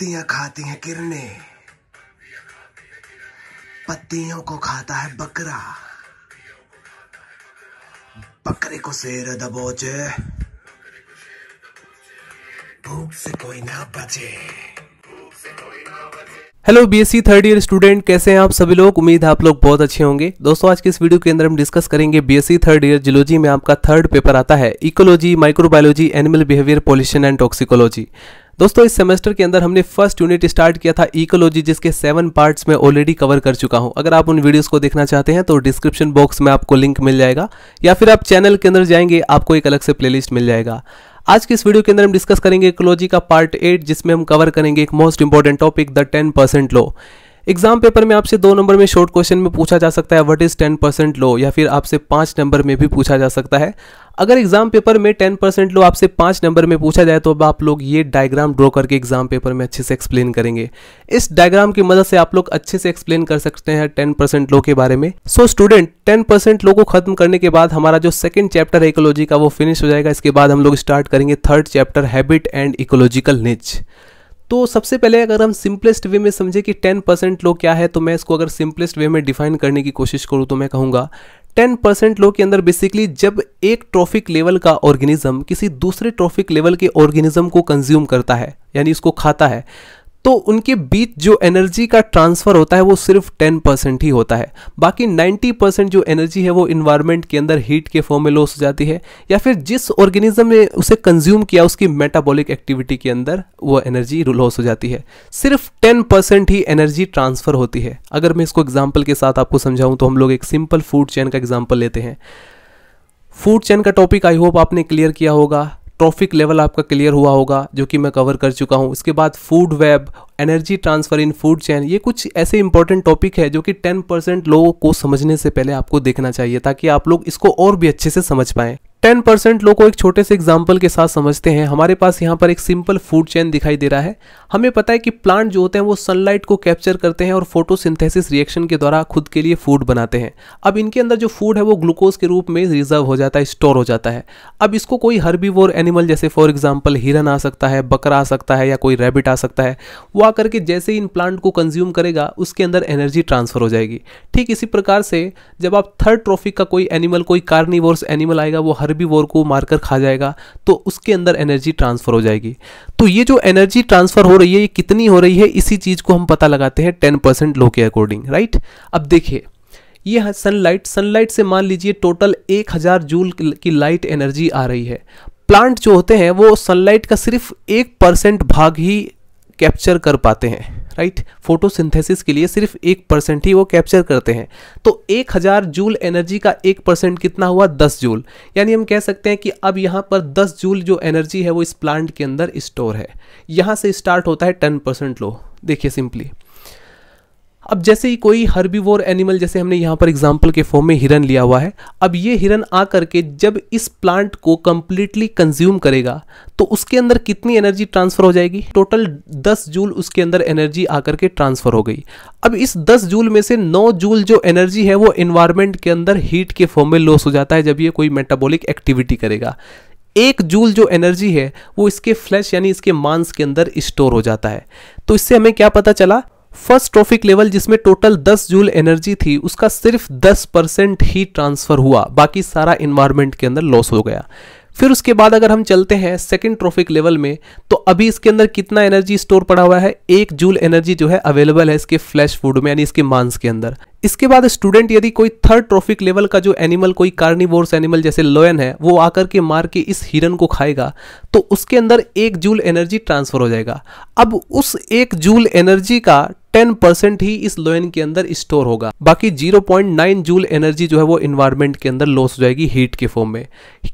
पत्तियां खाती हैं किरणें पत्तियों को खाता है बकरा बकरे को शेर दबोचे भूख से कोई ना बचे hello BSc third year student कैसे हैं आप सभी लोग उम्मीद है आप लोग बहुत अच्छे होंगे दोस्तों आज के इस वीडियो के अंदर हम डिस्कस करेंगे बीएससी थर्ड ईयर जियोलॉजी में आपका थर्ड पेपर आता है ecology microbiology animal behaviour pollution and toxicology दोस्तों इस सेमेस्टर के अंदर हमने फर्स्ट यूनिट स्टार्ट किया था इकोलॉजी जिसके सेवन पार्ट्स में ऑलरेडी कवर कर चुका हूं अगर आप उन वीडियोस को देखना चाहते हैं तो डिस्क्रिप्शन बॉक्स में आपको लिंक मिल जाएगा या फिर आप चैनल के अंदर जाएंगे आपको एक अलग से प्लेलिस्ट मिल जाएगा आज के इस वीडियो के अंदर हम डिस्कस करेंगे इकोलॉजी का पार्ट एट जिसमें हम कवर करेंगे एक most important topic the ten percent law exam paper में आपसे दो नंबर में शॉर्ट क्वेश्चन में पूछा जा सकता है what is ten percent law या फिर आपसे पांच नंबर में भी पूछा जा सकता है अगर एग्जाम पेपर में टेन परसेंट लो आपसे पांच नंबर में पूछा जाए तो अब आप लोग ये डायग्राम ड्रॉ करके एग्जाम पेपर में अच्छे से एक्सप्लेन करेंगे इस डायग्राम की मदद से आप लोग अच्छे से एक्सप्लेन कर सकते हैं टेन परसेंट लो के बारे में so student ten percent law को खत्म करने के बाद हमारा जो सेकंड चैप्टर है इकोलॉजी का वो फिनिश हो जाएगा इसके बाद हम लोग स्टार्ट करेंगे third chapter habit and ecological niche तो सबसे पहले अगर हम सिंपलेस्ट वे में समझे कि 10% लोग क्या है तो मैं इसको अगर सिंपलेस्ट वे में डिफाइन करने की कोशिश करूँ तो मैं कहूँगा 10% लोग के अंदर बेसिकली जब एक ट्रॉफिक लेवल का ऑर्गेनिज्म किसी दूसरे ट्रॉफिक लेवल के ऑर्गेनिज्म को कंज्यूम करता है यानी इसको खाता है तो उनके बीच जो एनर्जी का ट्रांसफर होता है वो सिर्फ 10 परसेंट ही होता है बाकी 90 परसेंट जो एनर्जी है वो इन्वायरमेंट के अंदर हीट के फॉर्म में लॉस हो जाती है या फिर जिस ऑर्गेनिज्म ने उसे कंज्यूम किया उसकी मेटाबॉलिक एक्टिविटी के अंदर वो एनर्जी लॉस हो जाती है सिर्फ 10 परसेंट ही एनर्जी ट्रांसफर होती है अगर मैं इसको एग्जाम्पल के साथ आपको समझाऊँ तो हम लोग एक सिंपल फूड चैन का एग्जाम्पल लेते हैं फूड चैन का टॉपिक आई होप आपने क्लियर किया होगा ट्रॉफिक लेवल आपका क्लियर हुआ होगा जो कि मैं कवर कर चुका हूँ उसके बाद food web energy transfer in food chain ये कुछ ऐसे इंपॉर्टेंट टॉपिक है जो कि 10% लोगों को समझने से पहले आपको देखना चाहिए ताकि आप लोग इसको और भी अच्छे से समझ पाएं टेन परसेंट लोग को एक छोटे से एग्जाम्पल के साथ समझते हैं हमारे पास यहाँ पर एक सिंपल फूड चेन दिखाई दे रहा है हमें पता है कि प्लांट जो होते हैं वो सनलाइट को कैप्चर करते हैं और फोटोसिंथेसिस रिएक्शन के द्वारा खुद के लिए फूड बनाते हैं अब इनके अंदर जो फूड है वो ग्लूकोज के रूप में रिजर्व हो जाता है स्टोर हो जाता है अब इसको कोई हर्बीवोर एनिमल जैसे फॉर एग्जाम्पल हिरन आ सकता है बकरा आ सकता है या कोई रेबिट आ सकता है वो आकर के जैसे ही इन प्लांट को कंज्यूम करेगा उसके अंदर एनर्जी ट्रांसफर हो जाएगी ठीक इसी प्रकार से जब आप थर्ड ट्रॉफिक का कोई एनिमल कोई कार्निवोर्स एनिमल आएगा वो हर हर्बी वोर को मारकर खा जाएगा तो उसके अंदर एनर्जी ट्रांसफ़र हो जाएगी तो ये जो एनर्जी ट्रांसफ़र हो रही है ये कितनी हो रही है इसी चीज़ को हम पता लगाते हैं टेन परसेंट लो के अकॉर्डिंग राइट अब देखिए ये है सनलाइट सनलाइट से मान लीजिए टोटल एक जूल की लाइट एनर्जी आ रही है प्लांट जो होते हैं वो सनलाइट का सिर्फ एक भाग ही कैप्चर कर पाते हैं राइट फोटोसिंथेसिस के लिए सिर्फ एक परसेंट ही वो कैप्चर करते हैं तो एक हज़ार जूल एनर्जी का एक परसेंट कितना हुआ दस जूल यानी हम कह सकते हैं कि अब यहाँ पर दस जूल जो एनर्जी है वो इस प्लांट के अंदर स्टोर है यहाँ से स्टार्ट होता है टेन परसेंट लो देखिए सिंपली अब जैसे ही कोई हर्बीवोर एनिमल जैसे हमने यहाँ पर एग्जाम्पल के फॉर्म में हिरन लिया हुआ है अब ये हिरन आ करके जब इस प्लांट को कम्प्लीटली कंज्यूम करेगा तो उसके अंदर कितनी एनर्जी ट्रांसफर हो जाएगी टोटल 10 जूल उसके अंदर एनर्जी आकर के ट्रांसफर हो गई अब इस 10 जूल में से 9 जूल जो एनर्जी है वो इन्वायरमेंट के अंदर हीट के फॉर्म में लॉस हो जाता है जब ये कोई मेटाबोलिक एक्टिविटी करेगा एक जूल जो एनर्जी है वो इसके फ्लैश यानी इसके मांस के अंदर स्टोर हो जाता है तो इससे हमें क्या पता चला फर्स्ट ट्रॉफिक लेवल जिसमें टोटल 10 जूल एनर्जी थी उसका सिर्फ 10 परसेंट ही ट्रांसफर हुआ बाकी सारा इन्वायरमेंट के अंदर लॉस हो गया फिर उसके बाद अगर हम चलते हैं सेकेंड ट्रॉफिक लेवल में तो अभी इसके अंदर कितना एनर्जी स्टोर पड़ा हुआ है एक जूल एनर्जी जो है अवेलेबल है इसके फ्लैश फूड में यानी इसके मांस के अंदर इसके बाद स्टूडेंट यदि कोई थर्ड ट्रॉफिक लेवल का जो एनिमल कोई कार्निवोर्स एनिमल जैसे लोयन है वो आकर के मार के इस हिरन को खाएगा तो उसके अंदर एक जूल एनर्जी ट्रांसफर हो जाएगा अब उस एक जूल एनर्जी का टेन परसेंट ही इस लोयन के अंदर स्टोर होगा बाकी 0.9 जूल एनर्जी जो है वो इन्वायरमेंट के अंदर लॉस हो जाएगी हीट के फॉर्म में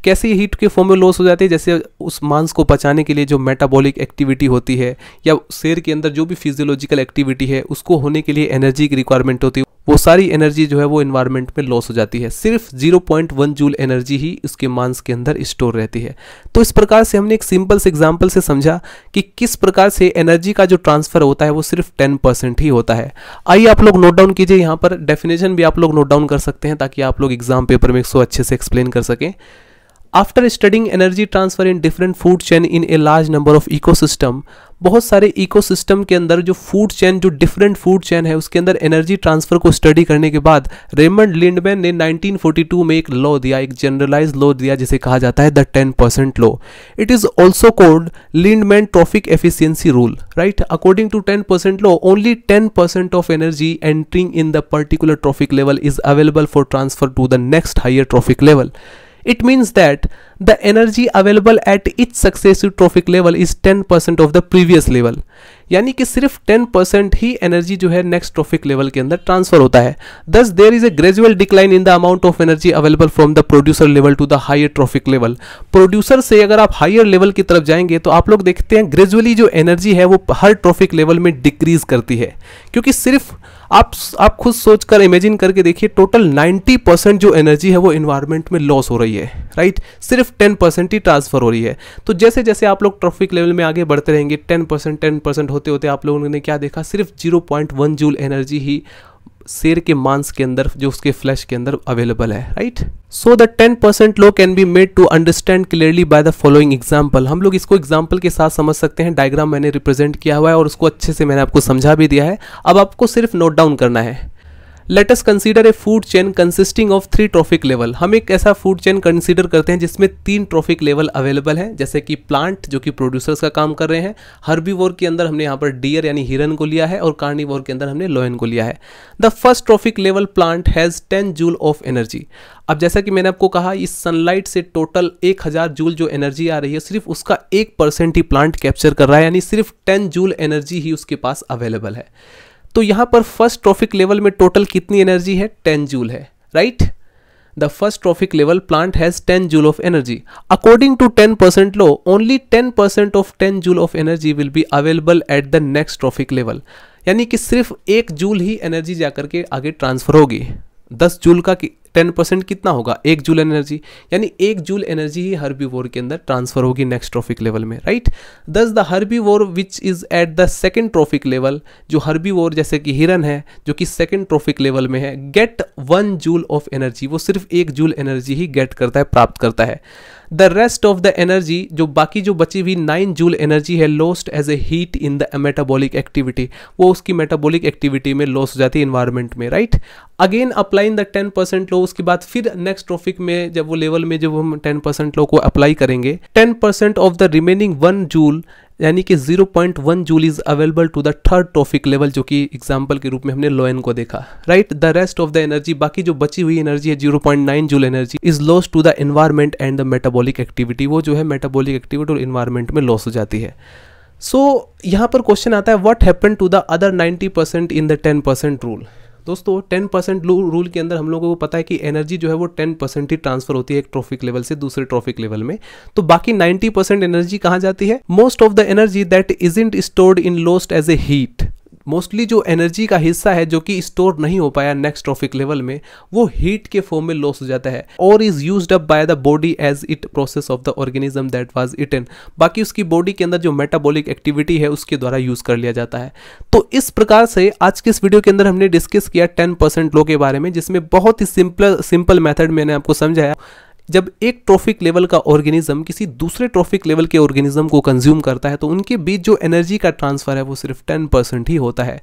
कैसे हीट के फॉर्म में लॉस हो जाती है जैसे उस मांस को पचाने के लिए जो मेटाबॉलिक एक्टिविटी होती है या शेर के अंदर जो भी फिजियोलॉजिकल एक्टिविटी है उसको होने के लिए एनर्जी की रिक्वायरमेंट होती है वो सारी एनर्जी जो है वो इन्वायरमेंट में लॉस हो जाती है सिर्फ 0.1 जूल एनर्जी ही उसके मांस के अंदर स्टोर रहती है तो इस प्रकार से हमने एक सिंपल से एग्जाम्पल से समझा कि किस प्रकार से एनर्जी का जो ट्रांसफर होता है वो सिर्फ 10% ही होता है आइए आप लोग नोट डाउन कीजिए यहाँ पर डेफिनेशन भी आप लोग नोट डाउन कर सकते हैं ताकि आप लोग एग्जाम पेपर में इसको अच्छे से एक्सप्लेन कर सकें after studying energy transfer in different food chain in a large number of ecosystem बहुत सारे इकोसिस्टम के अंदर जो फूड चैन जो डिफरेंट फूड चैन है उसके अंदर एनर्जी ट्रांसफर को स्टडी करने के बाद रेमंड लिंडमैन ने 1942 में एक लॉ दिया एक जनरलाइज लॉ दिया जिसे कहा जाता है the ten percent law it is also called Lindeman trophic efficiency rule right according to ten percent law only ten percent of energy entering in the particular trophic level is available for transfer to the next higher trophic level It means that the energy available at each successive trophic level is 10% of the previous level. यानी कि सिर्फ 10% ही energy जो है next trophic level के अंदर transfer होता है thus there is a gradual decline in the amount of energy available from the producer level to the higher trophic level producer से अगर आप हायर लेवल की तरफ जाएंगे तो आप लोग देखते हैं ग्रेजुअली जो एनर्जी है वो हर ट्रॉफिक लेवल में डिक्रीज करती है क्योंकि सिर्फ आप आप खुद सोचकर इमेजिन करके देखिए टोटल 90 परसेंट जो एनर्जी है वो इन्वायरमेंट में लॉस हो रही है राइट सिर्फ 10 परसेंट ही ट्रांसफर हो रही है तो जैसे जैसे आप लोग ट्रॉफिक लेवल में आगे बढ़ते रहेंगे 10 परसेंट टेन परसेंट होते होते आप लोगों ने क्या देखा सिर्फ 0.1 जूल एनर्जी ही शेर के मांस के अंदर जो उसके फ्लैश के अंदर अवेलेबल है right so the ten percent law can be made to understand clearly by the following example हम लोग इसको एग्जाम्पल के साथ समझ सकते हैं डायग्राम मैंने रिप्रेजेंट किया हुआ है और उसको अच्छे से मैंने आपको समझा भी दिया है अब आपको सिर्फ नोट डाउन करना है let us consider a food chain consisting of three trophic level हम एक ऐसा फूड चेन कंसीडर करते हैं जिसमें तीन ट्रॉफिक लेवल अवेलेबल है जैसे कि प्लांट जो कि प्रोड्यूसर्स का काम कर रहे हैं हर्बी के अंदर हमने यहाँ पर डियर यानी हिरन को लिया है और कार्नी के अंदर हमने लोयन को लिया है the first trophic level plant has ten joule of energy अब जैसा कि मैंने आपको कहा इस सनलाइट से टोटल एक हज़ार जूल जो एनर्जी आ रही है सिर्फ उसका एक परसेंट ही प्लांट कैप्चर कर रहा है यानी सिर्फ टेन जूल एनर्जी ही उसके पास अवेलेबल है तो यहां पर फर्स्ट ट्रॉफिक लेवल में टोटल कितनी एनर्जी है टेन जूल है right the first trophic level plant has 10 joule of energy according to ten percent law only ten percent of ten joule of energy will be available at the next trophic level यानी कि सिर्फ एक joule ही energy जाकर के आगे transfer होगी दस joule का टेन परसेंट कितना होगा एक जूल एनर्जी यानी एक जूल एनर्जी ही वोर के अंदर ट्रांसफर होगी नेक्स्ट ट्रॉफिक लेवल में right thus the vore which is at the second trophic level जो वोर जैसे कि हिरन है जो कि सेकेंड ट्रॉफिक लेवल में है get one joule of energy वो सिर्फ एक जूल एनर्जी ही गेट करता है प्राप्त करता है the rest of the energy जो बाकी जो बची हुई नाइन जूल एनर्जी है lost as a heat in the metabolic activity वो उसकी मेटाबॉलिक एक्टिविटी में लॉस हो जाती है इन्वायरमेंट में right again applying the ten percent law उसके बाद फिर नेक्स्ट ट्रॉफिक में जब वो लेवल में जब हम टेन परसेंट लोग को अप्लाई करेंगे ten percent of the remaining one joule यानी कि 0.1 joule is available to the third trophic level जो कि एग्जाम्पल के रूप में हमने लॉयन को देखा right the rest of the energy बाकी जो बची हुई एनर्जी है 0.9 joule energy is loss to the environment and the metabolic activity वो जो है मेटाबॉलिक एक्टिविटी और इन्वायरमेंट में लॉस हो जाती है सो so, यहाँ पर क्वेश्चन आता है what happen to the other ninety percent in the ten percent rule दोस्तों टेन परसेंट रूल के अंदर हम लोगों को पता है कि एनर्जी जो है वो टेन परसेंट ही ट्रांसफर होती है एक ट्रॉफिक लेवल से दूसरे ट्रॉफिक लेवल में तो बाकी नाइन्टी परसेंट एनर्जी कहाँ जाती है most of the energy that isn't stored in lost as a heat mostly जो एनर्जी का हिस्सा है जो कि स्टोर नहीं हो पाया नेक्स्ट ट्रॉफिक लेवल में वो हीट के फॉर्म में लॉस हो जाता है और is use up by the body as it process of the organism that was eaten बाकी उसकी बॉडी के अंदर जो मेटाबॉलिक एक्टिविटी है उसके द्वारा यूज कर लिया जाता है तो इस प्रकार से आज के इस वीडियो के अंदर हमने डिस्कस किया टेन परसेंट लो के बारे में जिसमें बहुत ही सिंपल सिंपल मेथड मैंने आपको समझाया जब एक ट्रॉफिक लेवल का ऑर्गेनिज्म किसी दूसरे ट्रॉफिक लेवल के ऑर्गेनिज्म को कंज्यूम करता है तो उनके बीच जो एनर्जी का ट्रांसफर है वो सिर्फ टेन परसेंट ही होता है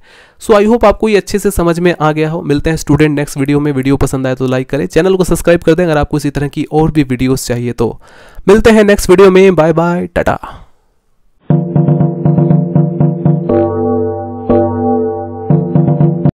सो आई होप आपको ये अच्छे से समझ में आ गया हो मिलते हैं स्टूडेंट नेक्स्ट वीडियो में वीडियो पसंद आए तो लाइक करें चैनल को सब्सक्राइब कर दें अगर आपको इसी तरह की और भी वीडियोज़ चाहिए तो मिलते हैं नेक्स्ट वीडियो में बाय बाय टाटा